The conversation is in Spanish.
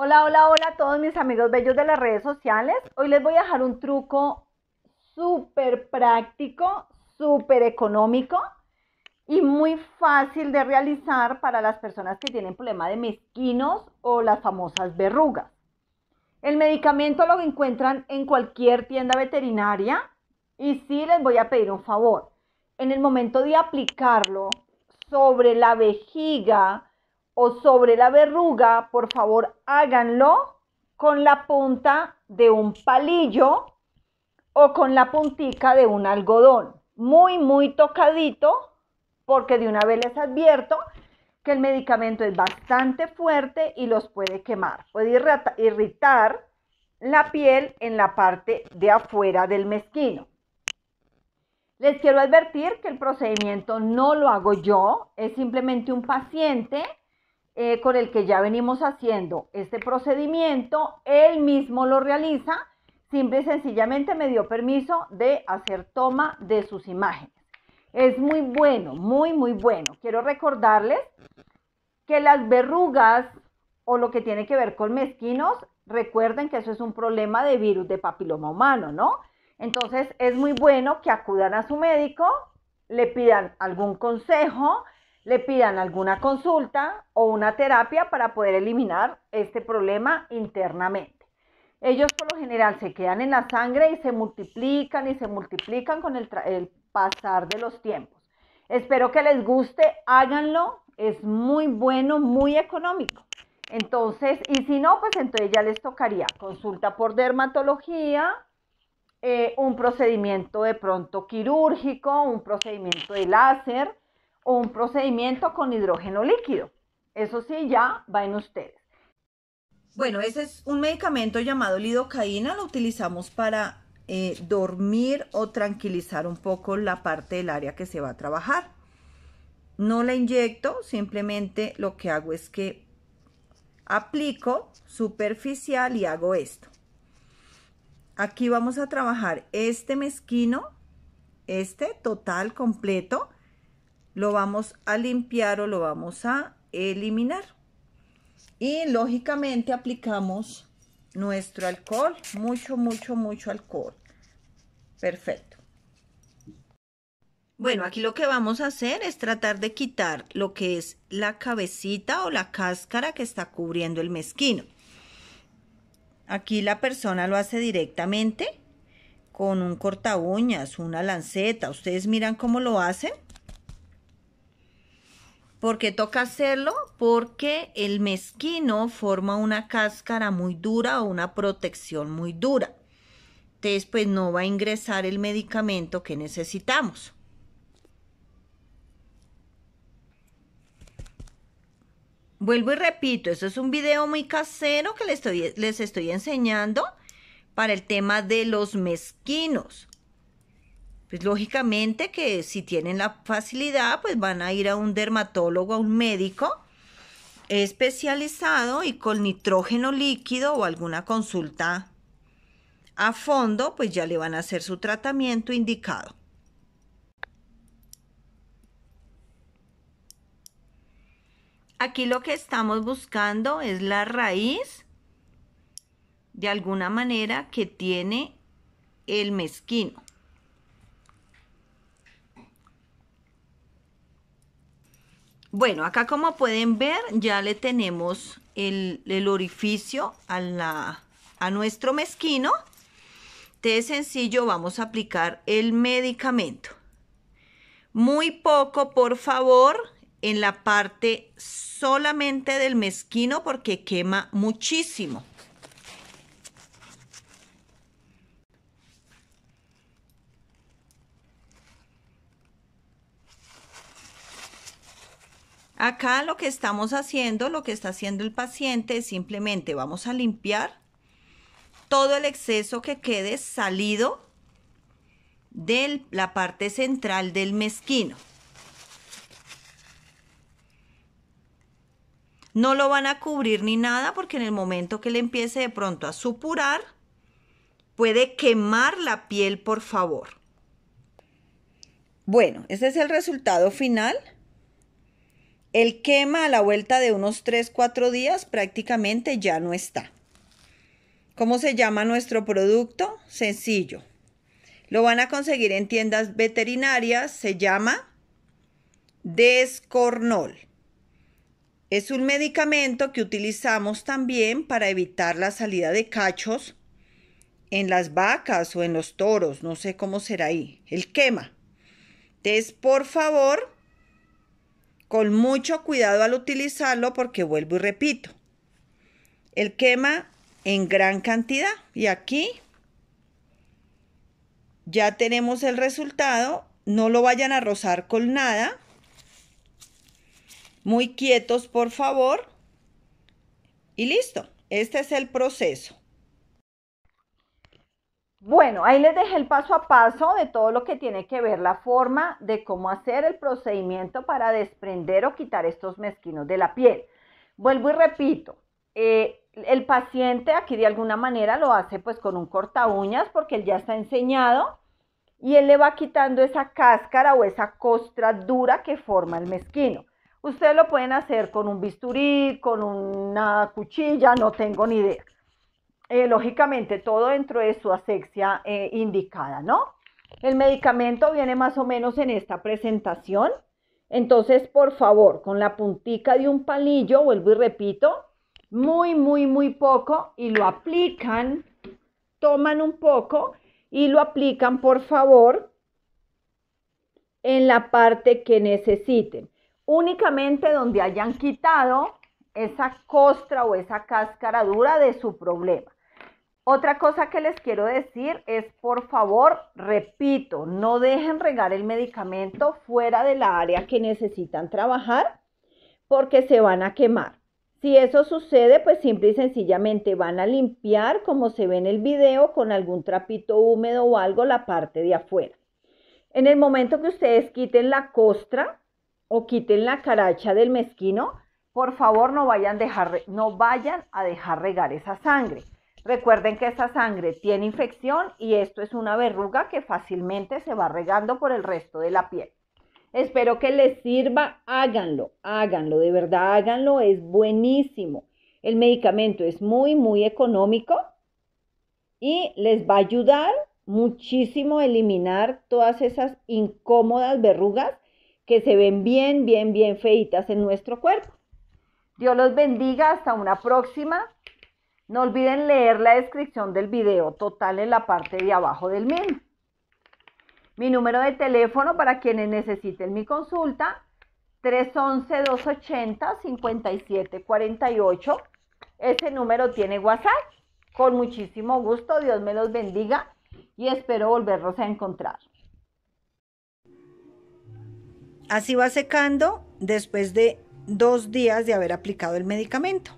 Hola, hola, hola a todos mis amigos bellos de las redes sociales. Hoy les voy a dejar un truco súper práctico, súper económico y muy fácil de realizar para las personas que tienen problema de mezquinos o las famosas verrugas. El medicamento lo encuentran en cualquier tienda veterinaria y sí les voy a pedir un favor. En el momento de aplicarlo sobre la vejiga, o sobre la verruga, por favor háganlo con la punta de un palillo o con la puntica de un algodón. Muy, muy tocadito, porque de una vez les advierto que el medicamento es bastante fuerte y los puede quemar. Puede irritar la piel en la parte de afuera del mezquino. Les quiero advertir que el procedimiento no lo hago yo, es simplemente un paciente eh, con el que ya venimos haciendo este procedimiento, él mismo lo realiza, simple y sencillamente me dio permiso de hacer toma de sus imágenes. Es muy bueno, muy, muy bueno. Quiero recordarles que las verrugas o lo que tiene que ver con mezquinos, recuerden que eso es un problema de virus de papiloma humano, ¿no? Entonces es muy bueno que acudan a su médico, le pidan algún consejo, le pidan alguna consulta o una terapia para poder eliminar este problema internamente. Ellos por lo general se quedan en la sangre y se multiplican y se multiplican con el, pasar de los tiempos. Espero que les guste, háganlo, es muy bueno, muy económico. Entonces, y si no, pues entonces ya les tocaría consulta por dermatología, eh, un procedimiento de pronto quirúrgico, un procedimiento de láser, un procedimiento con hidrógeno líquido. Eso sí, ya va en ustedes. Bueno, ese es un medicamento llamado lidocaína, lo utilizamos para eh, dormir o tranquilizar un poco la parte del área que se va a trabajar. No la inyecto, simplemente lo que hago es que aplico superficial y hago esto. Aquí vamos a trabajar este mezquino, este total completo, lo vamos a limpiar o lo vamos a eliminar. Y lógicamente aplicamos nuestro alcohol, mucho, mucho, mucho alcohol. Perfecto. Bueno, aquí lo que vamos a hacer es tratar de quitar lo que es la cabecita o la cáscara que está cubriendo el mezquino. Aquí la persona lo hace directamente con un corta uñas, una lanceta. Ustedes miran cómo lo hacen porque toca hacerlo porque el mezquino forma una cáscara muy dura o una protección muy dura. Entonces, pues no va a ingresar el medicamento que necesitamos. Vuelvo y repito, esto es un video muy casero que estoy, les estoy enseñando para el tema de los mezquinos. Pues lógicamente que si tienen la facilidad, pues van a ir a un dermatólogo, a un médico especializado y con nitrógeno líquido o alguna consulta a fondo, pues ya le van a hacer su tratamiento indicado. Aquí lo que estamos buscando es la raíz de alguna manera que tiene el mezquino. Bueno, acá como pueden ver, ya le tenemos el, orificio a, la, a nuestro mezquino. De sencillo, vamos a aplicar el medicamento. Muy poco, por favor, en la parte solamente del mezquino porque quema muchísimo. Acá lo que estamos haciendo, lo que está haciendo el paciente es simplemente vamos a limpiar todo el exceso que quede salido de la parte central del mezquino. No lo van a cubrir ni nada porque en el momento que le empiece de pronto a supurar, puede quemar la piel, por favor. Bueno, ese es el resultado final. El quema a la vuelta de unos 3, 4 días prácticamente ya no está. ¿Cómo se llama nuestro producto? Sencillo. Lo van a conseguir en tiendas veterinarias. Se llama descornol. Es un medicamento que utilizamos también para evitar la salida de cachos en las vacas o en los toros. No sé cómo será ahí. El quema. Entonces, por favor, con mucho cuidado al utilizarlo porque vuelvo y repito, él quema en gran cantidad y aquí ya tenemos el resultado, no lo vayan a rozar con nada, muy quietos por favor y listo, este es el proceso. Bueno, ahí les dejé el paso a paso de todo lo que tiene que ver la forma de cómo hacer el procedimiento para desprender o quitar estos mezquinos de la piel. Vuelvo y repito, eh, el paciente aquí de alguna manera lo hace pues con un corta uñas porque él ya está enseñado y él le va quitando esa cáscara o esa costra dura que forma el mezquino. Ustedes lo pueden hacer con un bisturí, con una cuchilla, no tengo ni idea. Eh, lógicamente todo dentro de su asexia eh, indicada, ¿no? El medicamento viene más o menos en esta presentación. Entonces, por favor, con la puntica de un palillo, vuelvo y repito, muy, muy, muy poco y lo aplican, toman un poco y lo aplican, por favor, en la parte que necesiten. Únicamente donde hayan quitado esa costra o esa cáscara dura de su problema. Otra cosa que les quiero decir es, por favor, repito, no dejen regar el medicamento fuera de la área que necesitan trabajar porque se van a quemar. Si eso sucede, pues simple y sencillamente van a limpiar, como se ve en el video, con algún trapito húmedo o algo la parte de afuera. En el momento que ustedes quiten la costra o quiten la caracha del mezquino, por favor no vayan, dejar, no vayan a dejar regar esa sangre Recuerden que esta sangre tiene infección y esto es una verruga que fácilmente se va regando por el resto de la piel. Espero que les sirva, háganlo, háganlo, de verdad háganlo, es buenísimo. El medicamento es muy, muy económico y les va a ayudar muchísimo a eliminar todas esas incómodas verrugas que se ven bien, bien, bien feitas en nuestro cuerpo. Dios los bendiga, hasta una próxima. No olviden leer la descripción del video total en la parte de abajo del mismo. Mi número de teléfono para quienes necesiten mi consulta, 311-280-5748. Ese número tiene WhatsApp. Con muchísimo gusto, Dios me los bendiga y espero volverlos a encontrar. Así va secando después de dos días de haber aplicado el medicamento.